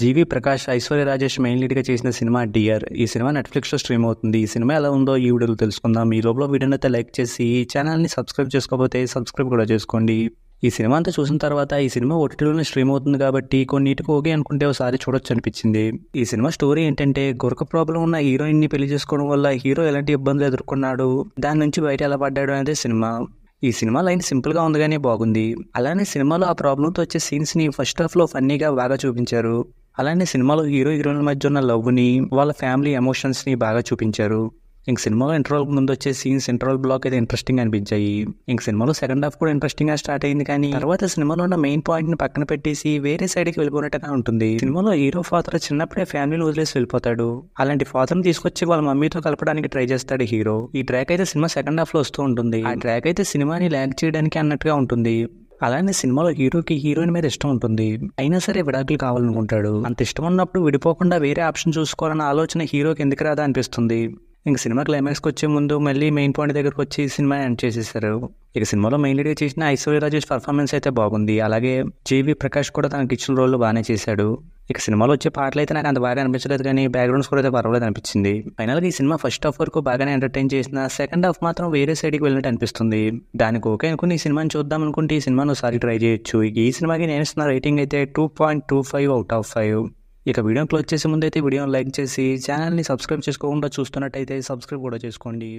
జీవి Prakash Aishwarya Rajesh main లీడ్గా చేసిన సినిమా డియర్ ఈ సినిమా నెట్ఫ్లిక్స్లో స్ట్రీమ్ అవుతుంది ఈ సినిమా ఎలా ఉందో ఈ వీడియోలో తెలుసుకుందాం మీ లోపల వీడియోని అయితే లైక్ చేసి ఈ ఛానల్ని సబ్స్క్రైబ్ చేసుకోకపోతే సబ్స్క్రైబ్ కూడా చేసుకోండి ఈ సినిమా అంతా చూసిన తర్వాత ఈ సినిమా ఓటీటీలోనే స్ట్రీమ్ అవుతుంది కాబట్టి కొన్నిటికి ఓకే అనుకుంటే ఒకసారి చూడొచ్చు అనిపించింది ఈ సినిమా స్టోరీ ఏంటంటే గురక ప్రాబ్లం ఉన్న హీరోయిన్ని పెళ్లి చేసుకోవడం వల్ల హీరో ఎలాంటి ఇబ్బందులు ఎదుర్కొన్నాడు దాని నుంచి బయట ఎలా పడ్డాడు అనేది సినిమా ఈ సినిమా లైన్ సింపుల్గా ఉంది కానీ బాగుంది అలానే సినిమాలో ఆ ప్రాబ్లంతో వచ్చే సీన్స్ని ఫస్ట్ హాఫ్లో ఫన్నీగా బాగా చూపించారు అలానే సినిమాలో హీరో హీరోయిన్ మధ్య ఉన్న లవ్ని వాళ్ళ ఫ్యామిలీ ఎమోషన్స్ని బాగా చూపించారు ఇంక సినిమాలో ఇంటర్వల్ ముందు వచ్చే సీన్స్ ఇంటర్వల్ బ్లాక్ అయితే ఇంట్రెస్టింగ్ అనిపించాయి ఇంక సినిమాలో సెకండ్ హాఫ్ కూడా ఇంట్రెస్టింగ్ గా స్టార్ట్ అయింది కానీ తర్వాత సినిమాలో ఉన్న మెయిన్ పాయింట్ ని పక్కన పెట్టేసి వేరే సైడ్ కి వెళ్ళిపోయినట్టుగా ఉంటుంది సినిమాలో హీరో ఫాదర్ చిన్నప్పుడే ఫ్యామిలీని వదిలేసి వెళ్ళిపోతాడు అలాంటి ఫాదర్ ని తీసుకొచ్చి వాళ్ళ మమ్మీతో కలపడానికి ట్రై చేస్తాడు హీరో ఈ ట్రాక్ అయితే సినిమా సెకండ్ హాఫ్ లో వస్తూ ఉంటుంది ఆ ట్రాక్ అయితే సినిమాని ల్యాక్ చేయడానికి అన్నట్టుగా ఉంటుంది అలానే సినిమాలో హీరోకి హీరోయిన్ మీద ఇష్టం ఉంటుంది అయినా సరే విడాకులు కావాలనుకుంటాడు అంత ఇష్టం ఉన్నప్పుడు విడిపోకుండా వేరే ఆప్షన్ చూసుకోవాలన్న ఆలోచన హీరోకి ఎందుకు రాదా అనిపిస్తుంది ఇంక సినిమా క్లైమాక్స్కి వచ్చే ముందు మళ్ళీ మెయిన్ పాయింట్ దగ్గరకు వచ్చి సినిమా ఎండ్ చేసేసారు ఇక సినిమాలో మెయిన్ లీడ్గా చేసిన ఐశ్వర్య రాజేష్ పర్ఫార్మెన్స్ అయితే బాగుంది అలాగే జేవి ప్రకాష్ కూడా తనకి ఇచ్చిన రోల్ బాగానే చేశాడు ఇక సినిమాలో వచ్చే పాటలు అయితే నాకు అంత బాగా అనిపించలేదు కానీ బ్యాక్గ్రౌండ్ స్కోర్ అయితే పర్వాలేదు అనిపించింది ఫైనల్గా ఈ సినిమా ఫస్ట్ హాఫ్ వరకు బాగానే ఎంటర్టైన్ చేసిన సెకండ్ హాఫ్ మాత్రం వేరే సైడ్కి వెళ్ళినట్టు అనిపిస్తుంది దానికి ఓకే అనుకుని ఈ సినిమాని చూద్దాం అనుకుంటే ఈ సినిమాను ఒకసారి ట్రై చేయొచ్చు ఈ సినిమాకి నేను ఇస్తున్న రేటింగ్ అయితే two point two five out of five ఇక వీడియో క్లోజ్ చేసే ముందు అయితే వీడియోని లైక్ చేసి ఛానల్ని సబ్స్క్రైబ్ చేసుకోకుండా చూస్తున్నట్టయితే సబ్స్క్రైబ్ కూడా చేసుకోండి